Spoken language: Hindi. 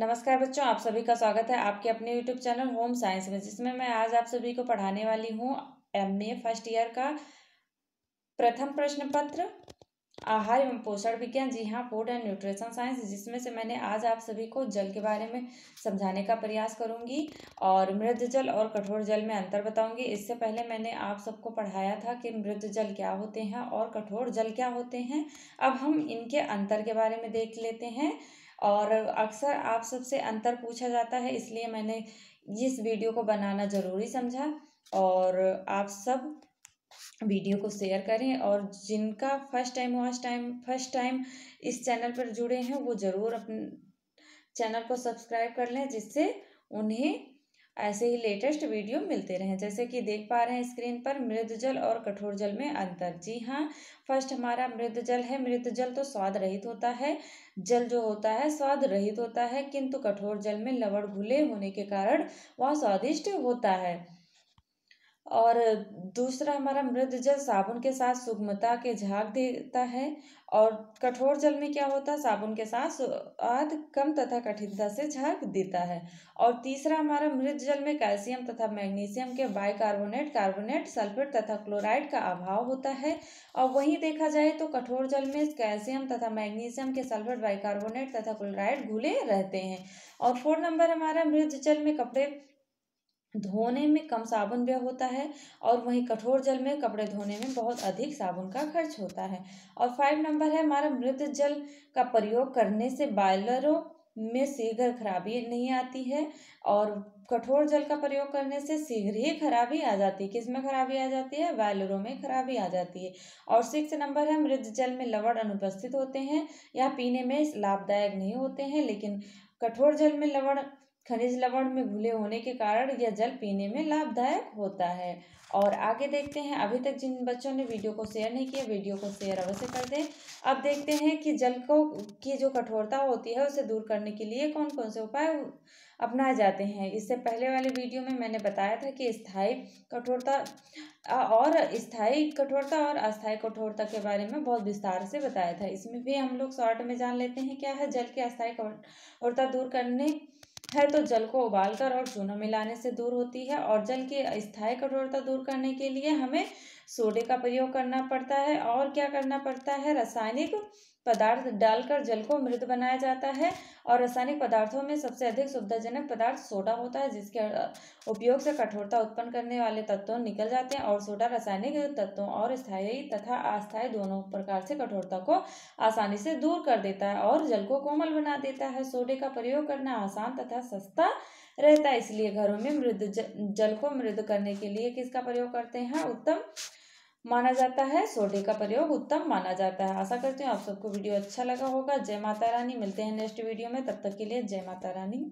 नमस्कार बच्चों आप सभी का स्वागत है आपके अपने यूट्यूब चैनल होम साइंस में जिसमें मैं आज आप सभी को पढ़ाने वाली हूँ एम ए फर्स्ट ईयर का प्रथम प्रश्न पत्र आहार एवं पोषण विज्ञान जी हाँ फूड एंड न्यूट्रिशन साइंस जिसमें से मैंने आज आप सभी को जल के बारे में समझाने का प्रयास करूँगी और मृद जल और कठोर जल में अंतर बताऊँगी इससे पहले मैंने आप सबको पढ़ाया था कि मृद जल क्या होते हैं और कठोर जल क्या होते हैं अब हम इनके अंतर के बारे में देख लेते हैं और अक्सर आप सबसे अंतर पूछा जाता है इसलिए मैंने इस वीडियो को बनाना ज़रूरी समझा और आप सब वीडियो को शेयर करें और जिनका first time vast time first time इस चैनल पर जुड़े हैं वो ज़रूर अपने चैनल को सब्सक्राइब कर लें जिससे उन्हें ऐसे ही लेटेस्ट वीडियो मिलते रहें जैसे कि देख पा रहे हैं स्क्रीन पर मृद जल और कठोर जल में अंतर जी हाँ फर्स्ट हमारा मृद जल है मृद जल तो स्वाद रहित होता है जल जो होता है स्वाद रहित होता है किंतु कठोर जल में लवण घुले होने के कारण वह स्वादिष्ट होता है और दूसरा हमारा मृद जल साबुन के साथ सुगमता के झाग देता है और कठोर जल में क्या होता है साबुन के साथ स्वाद कम तथा कठिनता से झाग देता है और तीसरा हमारा मृद जल में कैल्शियम तथा मैग्नीशियम के बाइकार्बोनेट कार्बोनेट सल्फेट तथा क्लोराइड का अभाव होता है और वहीं देखा जाए तो कठोर जल में कैल्शियम तथा मैग्नीशियम के सल्फेट बाइकार्बोनेट तथा क्लोराइड घुले रहते हैं और फोर नंबर हमारा मृद जल में कपड़े धोने में कम साबुन व्यय होता है और वहीं कठोर जल में कपड़े धोने में बहुत अधिक साबुन का खर्च होता है और फाइव नंबर है हमारा मृत जल का प्रयोग करने से बॉयलरों में शीघ्र खराबी नहीं आती है और कठोर जल का प्रयोग करने से शीघ्र ही खराबी आ जाती है किस में खराबी आ जाती है बॉयलरों में खराबी आ जाती है और सिक्स नंबर है मृत जल में लवण अनुपस्थित होते हैं या पीने में लाभदायक नहीं होते हैं लेकिन कठोर जल में लवण खनिज लवण में घुले होने के कारण यह जल पीने में लाभदायक होता है और आगे देखते हैं अभी तक जिन बच्चों ने वीडियो को शेयर नहीं किया वीडियो को शेयर अवश्य कर दें अब देखते हैं कि जल को की जो कठोरता होती है उसे दूर करने के लिए कौन कौन से उपाय अपनाए जाते हैं इससे पहले वाले वीडियो में मैंने बताया था कि स्थायी कठोरता और स्थायी कठोरता और अस्थायी कठोरता के बारे में बहुत विस्तार से बताया था इसमें भी हम लोग शॉर्ट में जान लेते हैं क्या है जल की अस्थायी कठोरता दूर करने है तो जल को उबालकर और चूना मिलाने से दूर होती है और जल की अस्थायी कठोरता दूर करने के लिए हमें सोडे का प्रयोग करना पड़ता है और क्या करना पड़ता है रासायनिक पदार्थ डालकर जल को मृत बनाया जाता है और रासायनिक पदार्थों में सबसे अधिक सुविधाजनक पदार्थ सोडा होता है जिसके उपयोग से कठोरता उत्पन्न करने वाले तत्व निकल जाते हैं और सोडा रासायनिक तत्वों और स्थायी तथा अस्थायी दोनों प्रकार से कठोरता को आसानी से दूर कर देता है और जल को कोमल बना देता है सोडे का प्रयोग करना आसान तथा सस्ता रहता है इसलिए घरों में मृद जल को मृद करने के लिए किसका प्रयोग करते हैं उत्तम माना जाता है सोडे का प्रयोग उत्तम माना जाता है आशा करती हूँ आप सबको वीडियो अच्छा लगा होगा जय माता रानी मिलते हैं नेक्स्ट वीडियो में तब तक के लिए जय माता रानी